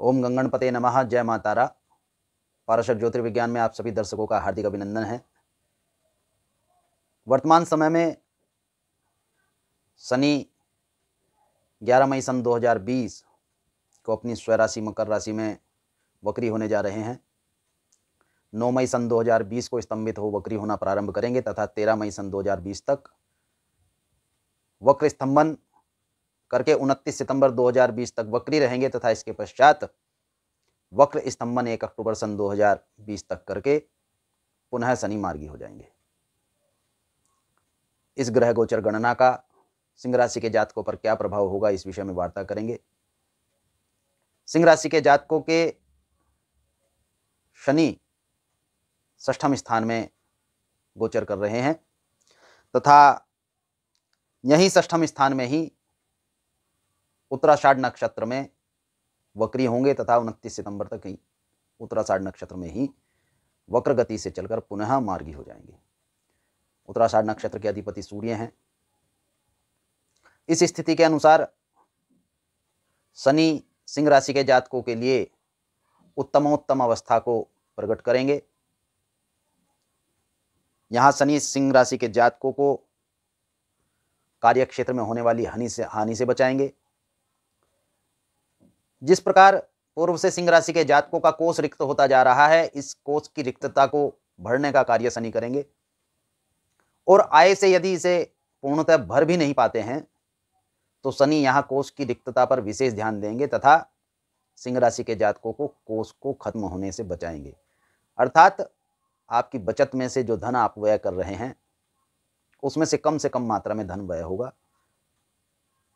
ओम गंगणपते नमः जय माँ तारा पारशक ज्योतिर्विज्ञान में आप सभी दर्शकों का हार्दिक अभिनंदन है वर्तमान समय में शनि 11 मई सन 2020 को अपनी स्व राशि मकर राशि में वक्री होने जा रहे हैं 9 मई सन 2020 को स्तंभित हो वक्री होना प्रारंभ करेंगे तथा 13 मई सन 2020 तक वक्र स्तंभन करके 29 सितंबर 2020 तक वक्री रहेंगे तथा इसके पश्चात वक्र स्तंभन एक अक्टूबर सन 2020 तक करके पुनः शनि मार्गी हो जाएंगे इस ग्रह गोचर गणना का सिंह राशि के जातकों पर क्या प्रभाव होगा इस विषय में वार्ता करेंगे सिंह राशि के जातकों के शनि ष्ठम स्थान में गोचर कर रहे हैं तथा यही ष्ठम स्थान में ही उत्तराषाढ़ नक्षत्र में वक्री होंगे तथा उनतीस सितंबर तक ही उत्तराषाढ़ नक्षत्र में ही वक्र गति से चलकर पुनः मार्गी हो जाएंगे उत्तराषाढ़ नक्षत्र के अधिपति सूर्य हैं इस स्थिति के अनुसार शनि सिंह राशि के जातकों के लिए उत्तमोत्तम अवस्था को प्रकट करेंगे यहाँ शनि सिंह राशि के जातकों को कार्य क्षेत्र में होने वाली हानि से हानि से बचाएंगे जिस प्रकार पूर्व से सिंह राशि के जातकों का कोष रिक्त होता जा रहा है इस कोष की रिक्तता को भरने का कार्य शनि करेंगे और आय से यदि इसे पूर्णतः भर भी नहीं पाते हैं तो शनि यहाँ कोष की रिक्तता पर विशेष ध्यान देंगे तथा सिंह राशि के जातकों को कोष को खत्म होने से बचाएंगे अर्थात आपकी बचत में से जो धन आप व्यय कर रहे हैं उसमें से कम से कम मात्रा में धन व्यय होगा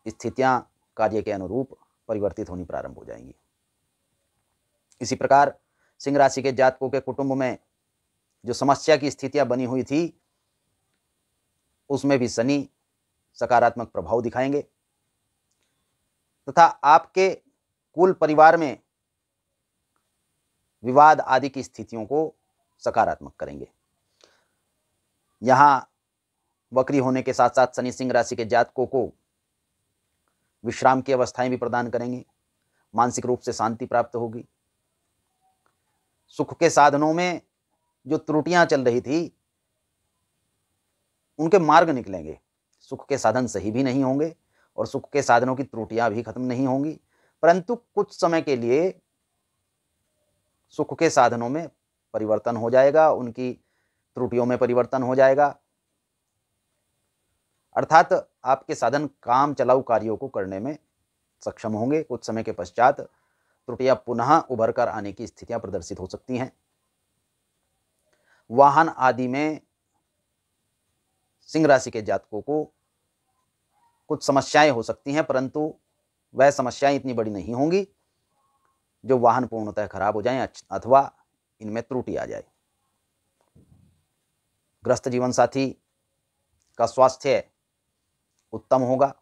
स्थितियां कार्य के अनुरूप परिवर्तित होनी प्रारंभ हो जाएंगी इसी प्रकार सिंह राशि के जातकों के कुटुंब में जो समस्या की स्थितियां बनी हुई थी उसमें भी शनि सकारात्मक प्रभाव दिखाएंगे तथा आपके कुल परिवार में विवाद आदि की स्थितियों को सकारात्मक करेंगे यहां वक्री होने के साथ साथ शनि सिंह राशि के जातकों को विश्राम की अवस्थाएं भी प्रदान करेंगे मानसिक रूप से शांति प्राप्त होगी सुख के साधनों में जो त्रुटियां चल रही थी उनके मार्ग निकलेंगे सुख के साधन सही भी नहीं होंगे और सुख के साधनों की त्रुटियां भी खत्म नहीं होंगी परंतु कुछ समय के लिए सुख के साधनों में परिवर्तन हो जाएगा उनकी त्रुटियों में परिवर्तन हो जाएगा अर्थात आपके साधन काम चलाऊ कार्यों को करने में सक्षम होंगे कुछ समय के पश्चात त्रुटियां पुनः उभर कर आने की स्थितियां प्रदर्शित हो सकती हैं वाहन आदि में सिंह राशि के जातकों को कुछ समस्याएं हो सकती हैं परंतु वह समस्याएं इतनी बड़ी नहीं होंगी जो वाहन पूर्णतः खराब हो जाए अथवा इनमें त्रुटि आ जाए ग्रस्त जीवन साथी का स्वास्थ्य उत्तम होगा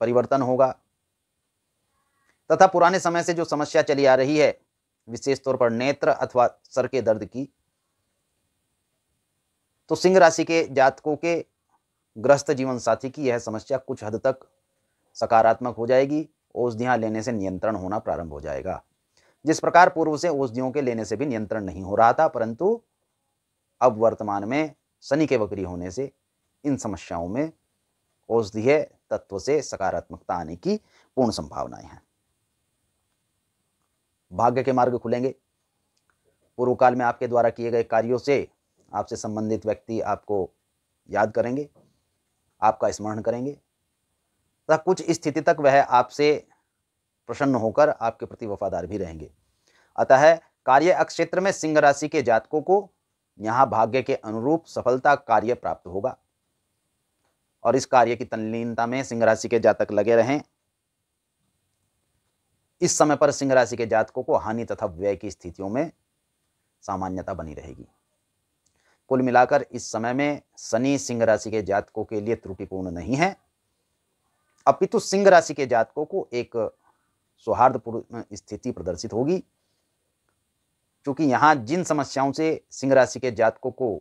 परिवर्तन होगा तथा पुराने समय से जो समस्या चली आ रही है विशेष तौर पर नेत्र अथवा सर के दर्द की तो सिंह राशि के जातकों के ग्रस्त जीवन साथी की यह समस्या कुछ हद तक सकारात्मक हो जाएगी औषधियां लेने से नियंत्रण होना प्रारंभ हो जाएगा जिस प्रकार पूर्व से औषधियों के लेने से भी नियंत्रण नहीं हो रहा था परंतु अब वर्तमान में शनि के बकरी होने से इन समस्याओं में औषधीय तत्व से सकारात्मकता आने की पूर्ण संभावनाएं हैं भाग्य के मार्ग खुलेंगे पूर्व काल में आपके द्वारा किए गए कार्यों से आपसे संबंधित व्यक्ति आपको याद करेंगे आपका स्मरण करेंगे तथा कुछ स्थिति तक वह आपसे प्रसन्न होकर आपके प्रति वफादार भी रहेंगे अतः कार्य अक्षेत्र में सिंह राशि के जातकों को यहाँ भाग्य के अनुरूप सफलता कार्य प्राप्त होगा और इस कार्य की तल्लीनता में सिंह राशि के जातक लगे रहें इस समय पर सिंह राशि के जातकों को हानि तथा व्यय की स्थितियों में सामान्यता बनी रहेगी कुल मिलाकर इस समय में शनि सिंह राशि के जातकों के लिए त्रुटिपूर्ण नहीं है अपितु सिंह राशि के जातकों को एक सौहार्दपूर्ण स्थिति प्रदर्शित होगी क्योंकि यहां जिन समस्याओं से सिंह राशि के जातकों को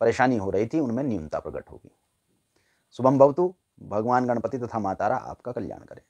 परेशानी हो रही थी उनमें न्यूनता प्रकट होगी शुभम भवतु भगवान गणपति तथा रा आपका कल्याण करें